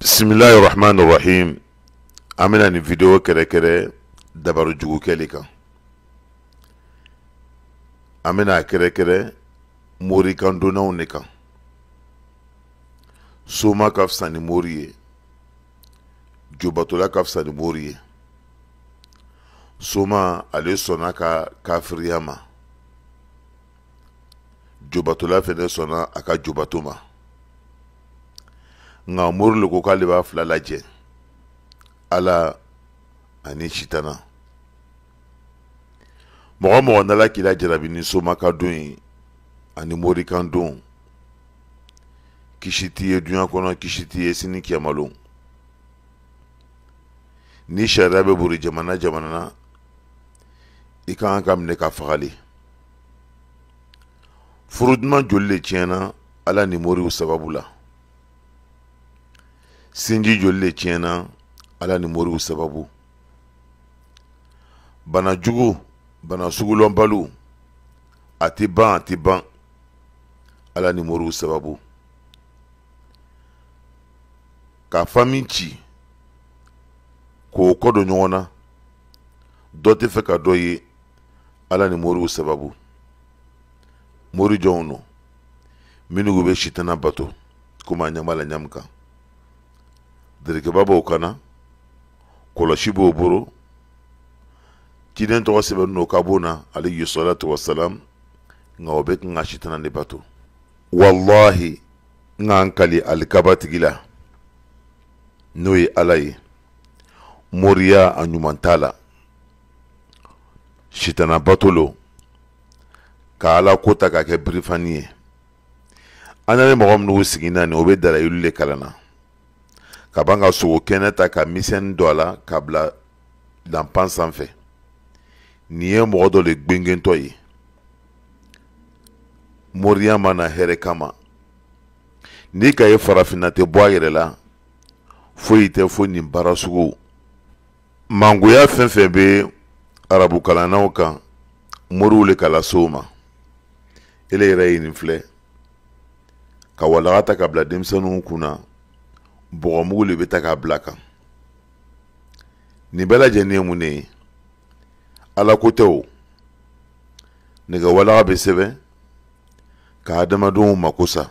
bisimilahi rahmani rahim an bena ni video kɛrɛkɛrɛ dabaru jugukɛli kan an bena kɛrɛkɛrɛ morikandonnaw ne kan soma ka fisa ni mori ye jobatola ka fisa ni mori ye soma ale sɔnna ka kafiriya ma jobatola fɛnɛ sɔnna a ka jobato ma nka mori le ko k'ale b'a fila lajɛ ala ani sitana mɔgɔ mɔgɔ nala k'i la jarabi ni somaka don ye ani morikan don kisi t'i ye duɲa kɔnɔ kisi t'i ye sini kɛmalon ni sariya bɛ bori jamana jamana na i ka kan ka minɛ ka fagali furu duman joli le tiɲɛna ala ni moriw sababu la sinji joli de tiɲɛna ala ni moriw sababu bana jugu bana sugulɔnbaliw a tɛ ban a tɛ ban ala ni moriw sababu ka fami ci k'o kɔ don ɲɔgɔn na dɔ tɛ fɛ ka dɔ ye ala ni moriw sababu mori jɔnw no minnu bɛ sitana bato komi a ɲama la ɲamu kan derekeba b'o kana kɔlɔsi b'o boro ciden tɔgɔ sɛbɛnni n'o ka bon na alayhi salatu wasalam nka o bɛ kan ka sitana ne bato wallahi n ka n kali alikaba tigi la n'o ye ala ye moriya a ɲuman t'a la sitana bato lo ka ala ko ta k'a kɛ birifani ye an nalen mɔgɔ minnu sigi naani o bɛ dalayilu le kalan na ka ban ka sogo kɛnɛ ta ka misɛnni dɔ a la ka bila lanpan sanfɛ nin ye mɔgɔ dɔ le gwengentɔ ye moriya ma na hɛrɛ kama n'i ka ye farafinna tɛ bɔ a yɛrɛ la foyi tɛ fo nin baara sugu mangoya fɛn fɛn bɛ arabukalannaw kan moriw le ka lase o ma ele yɛrɛ ye nin filɛ ka walaga ta ka bila denmisɛnninw kunna bɔgɔmugu le bɛ ta k'a bila kan nin bɛɛ lajɛlen ye mun de ye ala ko tɛ o nɛgɛwalaga bɛ sɛbɛn ka adamadenw mako sa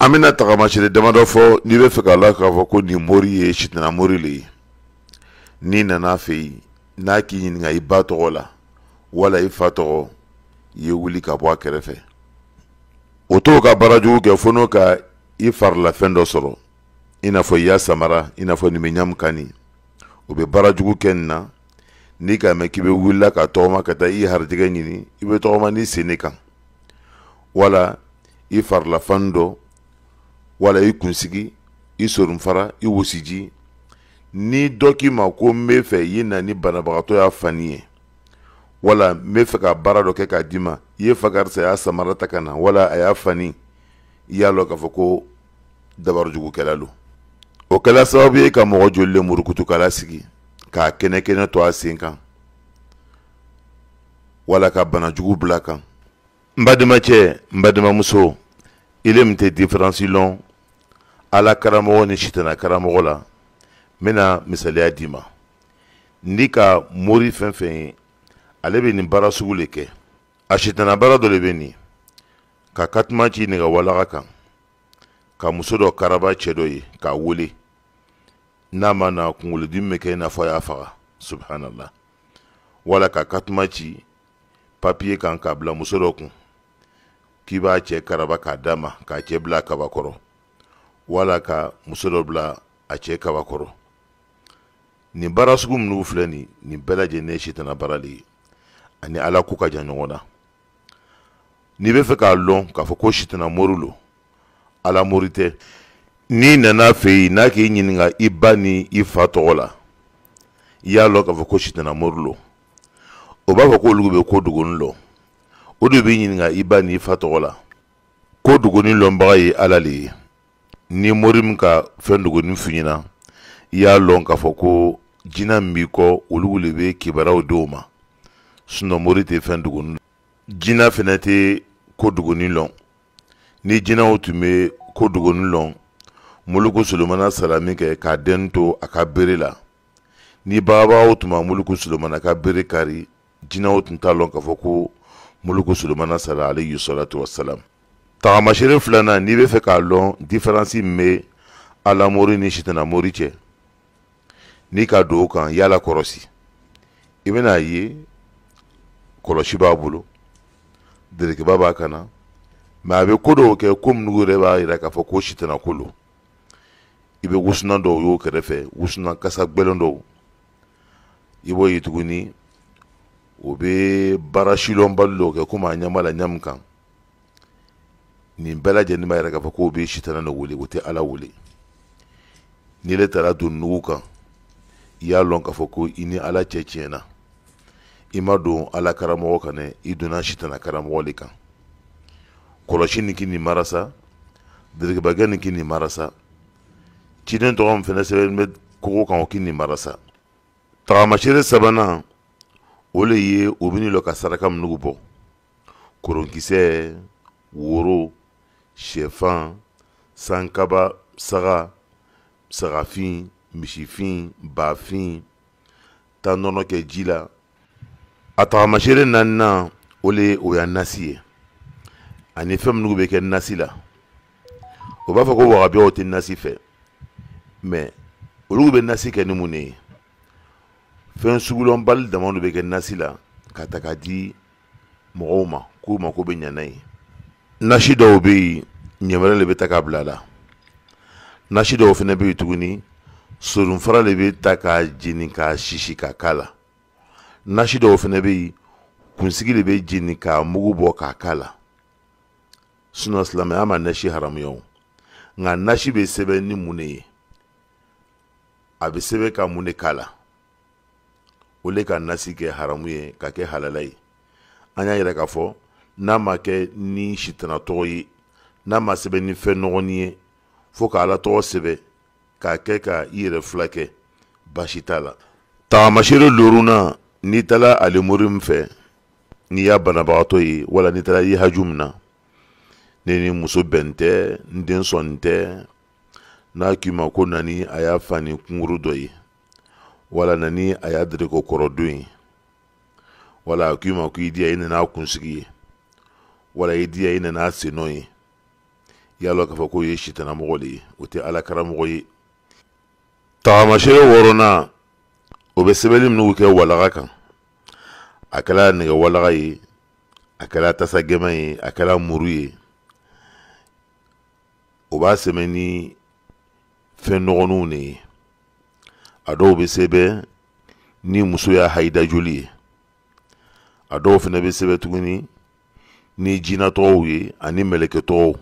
an bɛna tagamasere damadɔ fɔ n'i bɛ fɛ k'a la k'a fɔ ko nin mori ye sitanɛ mori le ye n'i nana fɛ yen n'a k'i ɲininka i ba tɔgɔ la wala i fa tɔgɔ i ye wuli ka bɔ a kɛrɛfɛ o t'o ka baarajugu kɛ fo n'o ka i farila fɛn dɔ sɔrɔ i n'a fɔ iya samara i n'a fɔ nin bɛ o bɛ baara jugu kɛ nin na n'i k'a mɛn k'i bɛ wulila ka tɔgɔma ka taa i harijɛgɛ ɲini i bɛ tɔgɔma n'i sen de kan wala i farila fani dɔ wala i kunsigi i sorinfara i wusiji ni dɔ k'i ma ko n bɛ fɛ i na ni banabagatɔ y'a fani ye wala n bɛ fɛ ka baara dɔ kɛ k'a d'i ma i ye fa karisa y'a samara ta ka na wala a y'a fani i y'a lɔ k'a fɔ ko dabarijugukɛla don o kɛla sababu ye ka mɔgɔ joli le murukutu kala sigi k'a kɛnɛkɛnɛ to a sen kan wala ka banajugu bila kan n bademakɛ n bademamuso i le min tɛ diferansi lɔn ala karamɔgɔ ni sitana karamɔgɔ la n bena misaliya di ma ni ka mori fɛn fɛn ye ale be nin baara sugu le kɛ a sitana baara dɔ le be nin ka katumaci nɛgɛ walaga kan ka muso dɔ karaba cɛ dɔ ye k'a wele n'a ma na kunkolodimi bɛ kɛ i n'a fɔ a y'a faga subhanallah wala ka katuma ci papiye kan k'a bila muso dɔ kun k'i b'a cɛ karaba k'a d'a ma k'a cɛ bila kaba wala ka muso dɔ bila a cɛ kaba kɔrɔ nin baara sugu minnu filɛ nin nin bɛɛ lajɛlen ye sitana baara de ye ani ala ko ka jan ɲɔgɔn na n'i bɛ fɛ k'a lɔn k'a fɔ ko sitana mori lo alamori tɛ n'i nana fɛ yen n'a k'i ɲininka i ba ni i fa tɔgɔ la i y'a lɔ k'a fɔ ko sitana mori lo o b'a fɔ k'olu bɛ ko dogoni lɔ o de b'i ɲininka i ba ni i fa tɔgɔ la ko dogoni lɔnbaga ye ala le ye ni mori min ka fɛn dogoni f'i ɲɛna i y'a lɔn k'a fɔ ko jinɛ min b'i kɔ olu le bɛ kibaruyaw di o ma sinɔn mori tɛ fɛn dogoni jinɛ fana tɛ ko dogoni lɔn ni jinɛw tun bɛ ko dogoni lɔn muluku solomana sara min kɛ k'a den to a ka bere la ni babaaw tun ma muluku solomana ka bere kari jinɛw tun t'a lɔn k'a fɔ ko muluku solomana sara alayhi salatu wasalam tagamasere filanan n'i bɛ fɛ k'a lɔn diferansi min bɛ alamori ni sitanamori cɛ n'i ka don o kan yala kɔrɔsi i bɛn'a ye kɔlɔsi b'a bolo derekiba b'a kan mɛ a bɛ ko dɔw kɛ ko minnu yɛrɛ b'a yira k'a fɔ ko sitanɛ ko don i bɛ wusulan dɔw y'o kɛrɛfɛ wusulan kasa gbɛlɛn dɔw i b'o ye tuguni o bɛ baara silɔnbali dɔw kɛ komi a ɲɛ b'a la ɲɛ min kan nin bɛɛ lajɛlen b'a yira k'a fɔ k'o bɛ sitanɛ de wele o tɛ ala wele n'i yɛrɛ taara don nugu kan i y'a lɔn k'a fɔ ko i ni ala cɛ tiɲɛna i ma don ala karamɔgɔ kan dɛ i donna sitanɛ karamɔgɔ de kan kɔlɔsi nin k'i nin mara sa degebakɛ nin k'i nin mara sa ciden tɔgɔ min fɛnɛ sɛbɛn bɛ kogo kan o k'i nin mara sa tagamaseere sabanan o le ye o bɛ nin lɔ ka saraka minugu bɔ koronkisɛ woro sɛfan sankaba saga sagafin misifin bafin taa nɔnɔ kɛ ji la a tagamaseere naaninan o le ye o y'a nasi ye ani fɛn minnu bɛ kɛ nasi la o b'a fɔ ko wagabiyaw tɛ nasi fɛ mɛ olu bɛ nasi kɛ ni mun de ye fɛn sugulɔnbali dama de bɛ kɛ nasi la ka ta ka di mɔgɔw ma k'u mako bɛ ɲɛ n'a ye nasi dɔw bɛ yen ɲɛmɛrɛ de bɛ ta k'a bila a la nasi dɔw fana bɛ yen tuguni sorunfara de bɛ ta k'a jeni k'a sisi ka k'a la nasi dɔw fana bɛ yen kunsigi de bɛ jeni k'a mugu bɔ k'a k'a la sinɔ silamɛya ma nasi haramuya o nka nasi bɛ sɛbɛn ni mun de ye a bɛ sɛbɛn ka mun de k'a la o le ka nasi kɛ haramu ye ka kɛ halala ye an y'a yira k'a fɔ n'a ma kɛ ni sitana tɔgɔ ye n'a ma sɛbɛn ni fɛn nɔgɔnin ye fo ka ala tɔgɔ sɛbɛn k'a kɛ ka i yɛrɛ fila kɛ baasi t'a la tagamaseere lorunna n'i taara alimori min fɛ n'i y'a banabagatɔ ye wala n'i taara i haju min na ne ni muso bɛn tɛ n den sɔn tɛ n'a k'i ma ko nani a y'a fa ni kunkuru dɔ ye wala nani a y'a dere ko kɔrɔ don ye wala a k'i ma ko i diya i nana kunsigi ye wala i diya i nana a sennɔ ye i y'a lɔn k'a fɔ k'o ye sitanamɔgɔ de ye o tɛ ala karamɔgɔ ye tagamasere wɔɔrɔnan o bɛ sɛbɛnni minnu kɛ walaga kan a kɛra nɛgɛwalaga ye a kɛra tasagɛman ye a kɛra muru ye o b'a sɛbɛn ni fɛn nɔgɔninw de ye a dɔw bɛ sɛbɛn ni muso y'a hayida joli ye a dɔw fana bɛ sɛbɛn tuguni ni jinatɔgɔw ye ani mɛlɛkɛtɔgɔw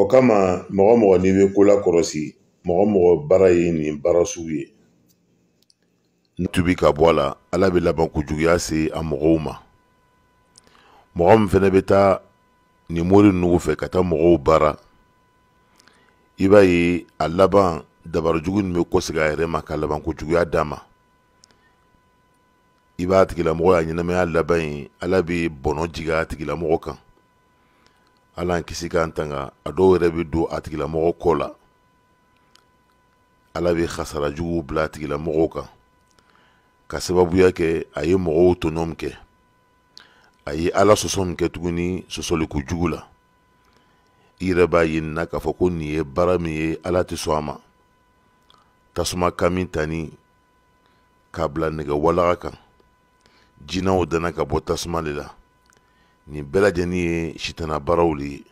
o kama mɔgɔ mɔgɔ n'i bɛ ko lakɔlɔsi mɔgɔ mɔgɔ baara ye nin baara sugu ye tubi ka bɔ a la ala bɛ laban kojuguya se a mɔgɔw ma mɔgɔ min fana bɛ taa nin mori nugu fɛ ka taa mɔgɔw baara i b'a ye a laban dabarojugu nin bɛ kɔsegi a yɛrɛ ma ka labanko juguya d'a ma i b'a tigilamɔgɔ y'a ɲɛnamaya laban ye ala bɛ bɔnɔ jigi a tigilamɔgɔ kan ala kisi k'an tanga a dɔw yɛrɛ bɛ don a tigilamɔgɔ kɔ la ala bɛ hasarajuguw bila a tigilamɔgɔw kan ka sababuya kɛ a ye mɔgɔw tɔɲɔ min kɛ a ye ala sɔsɔ min kɛ tuguni sɔsɔliko jugu la ira yɛrɛ b'a ye na k'a fɔ ko nin ye baara min ye ala tɛ sɔn a ma tasuma kami tani k'a bila nɛgɛwalaga kan jinɛw dana ka bɔ tasuma de la nin bɛɛ lajɛlen ye sitana baaraw de ye